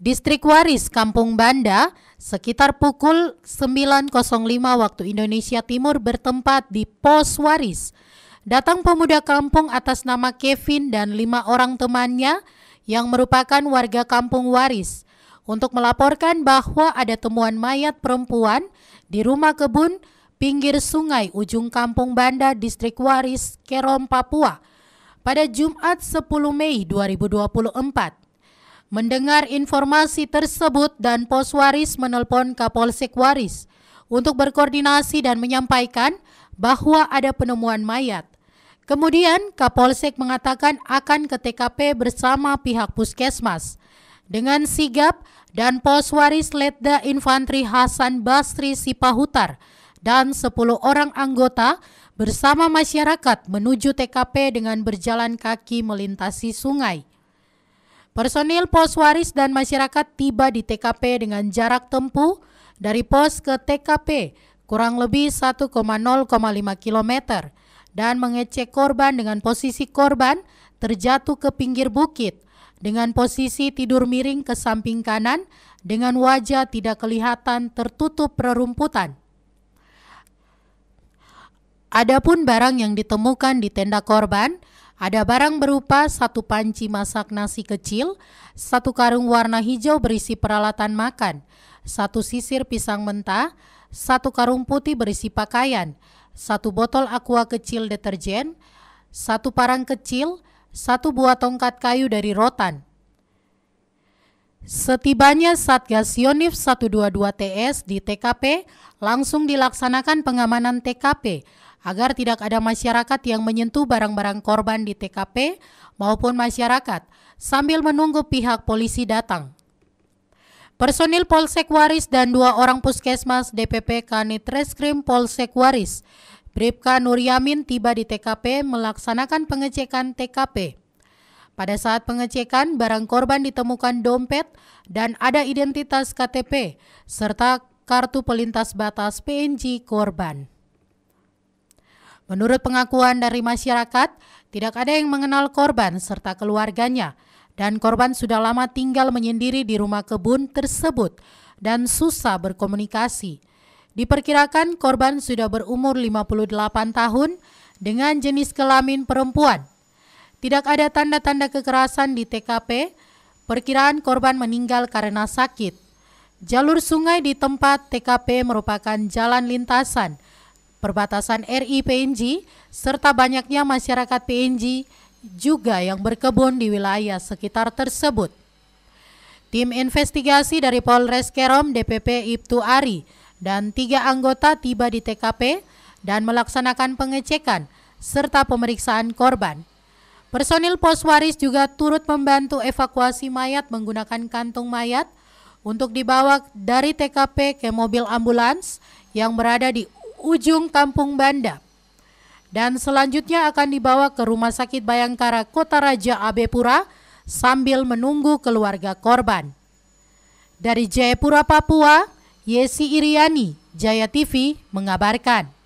Distrik Waris, Kampung Banda, sekitar pukul 9.05 waktu Indonesia Timur bertempat di Pos Waris. Datang pemuda kampung atas nama Kevin dan lima orang temannya yang merupakan warga kampung Waris untuk melaporkan bahwa ada temuan mayat perempuan di rumah kebun pinggir sungai ujung kampung Banda, Distrik Waris, Kerom, Papua pada Jumat 10 Mei 2024. Mendengar informasi tersebut dan pos waris menelpon Kapolsek Waris untuk berkoordinasi dan menyampaikan bahwa ada penemuan mayat. Kemudian Kapolsek mengatakan akan ke TKP bersama pihak puskesmas. Dengan sigap dan pos waris Letda Infantri Hasan Basri Sipahutar dan 10 orang anggota bersama masyarakat menuju TKP dengan berjalan kaki melintasi sungai. Personil Pos Waris dan masyarakat tiba di TKP dengan jarak tempuh dari pos ke TKP kurang lebih 1,0,5 km dan mengecek korban dengan posisi korban terjatuh ke pinggir bukit dengan posisi tidur miring ke samping kanan dengan wajah tidak kelihatan tertutup rerumputan. Adapun barang yang ditemukan di tenda korban ada barang berupa satu panci masak nasi kecil, satu karung warna hijau berisi peralatan makan, satu sisir pisang mentah, satu karung putih berisi pakaian, satu botol aqua kecil deterjen, satu parang kecil, satu buah tongkat kayu dari rotan. Setibanya Satgas Yonif 122 TS di TKP, langsung dilaksanakan pengamanan TKP agar tidak ada masyarakat yang menyentuh barang-barang korban di TKP maupun masyarakat sambil menunggu pihak polisi datang. Personil Polsek Waris dan dua orang puskesmas DPP Kanit Reskrim Polsek Waris, Bripka Nuryamin tiba di TKP melaksanakan pengecekan TKP. Pada saat pengecekan, barang korban ditemukan dompet dan ada identitas KTP serta kartu pelintas batas PNG korban. Menurut pengakuan dari masyarakat, tidak ada yang mengenal korban serta keluarganya, dan korban sudah lama tinggal menyendiri di rumah kebun tersebut dan susah berkomunikasi. Diperkirakan korban sudah berumur 58 tahun dengan jenis kelamin perempuan. Tidak ada tanda-tanda kekerasan di TKP, perkiraan korban meninggal karena sakit. Jalur sungai di tempat TKP merupakan jalan lintasan perbatasan RI PNG, serta banyaknya masyarakat PNG juga yang berkebun di wilayah sekitar tersebut. Tim investigasi dari Polres Kerom DPP Ibtu Ari dan tiga anggota tiba di TKP dan melaksanakan pengecekan serta pemeriksaan korban. Personil poswaris juga turut membantu evakuasi mayat menggunakan kantung mayat untuk dibawa dari TKP ke mobil ambulans yang berada di ujung Kampung Banda. Dan selanjutnya akan dibawa ke Rumah Sakit Bayangkara Kota Raja Abepura sambil menunggu keluarga korban. Dari Jayapura, Papua, Yesi Iriani, Jaya TV mengabarkan.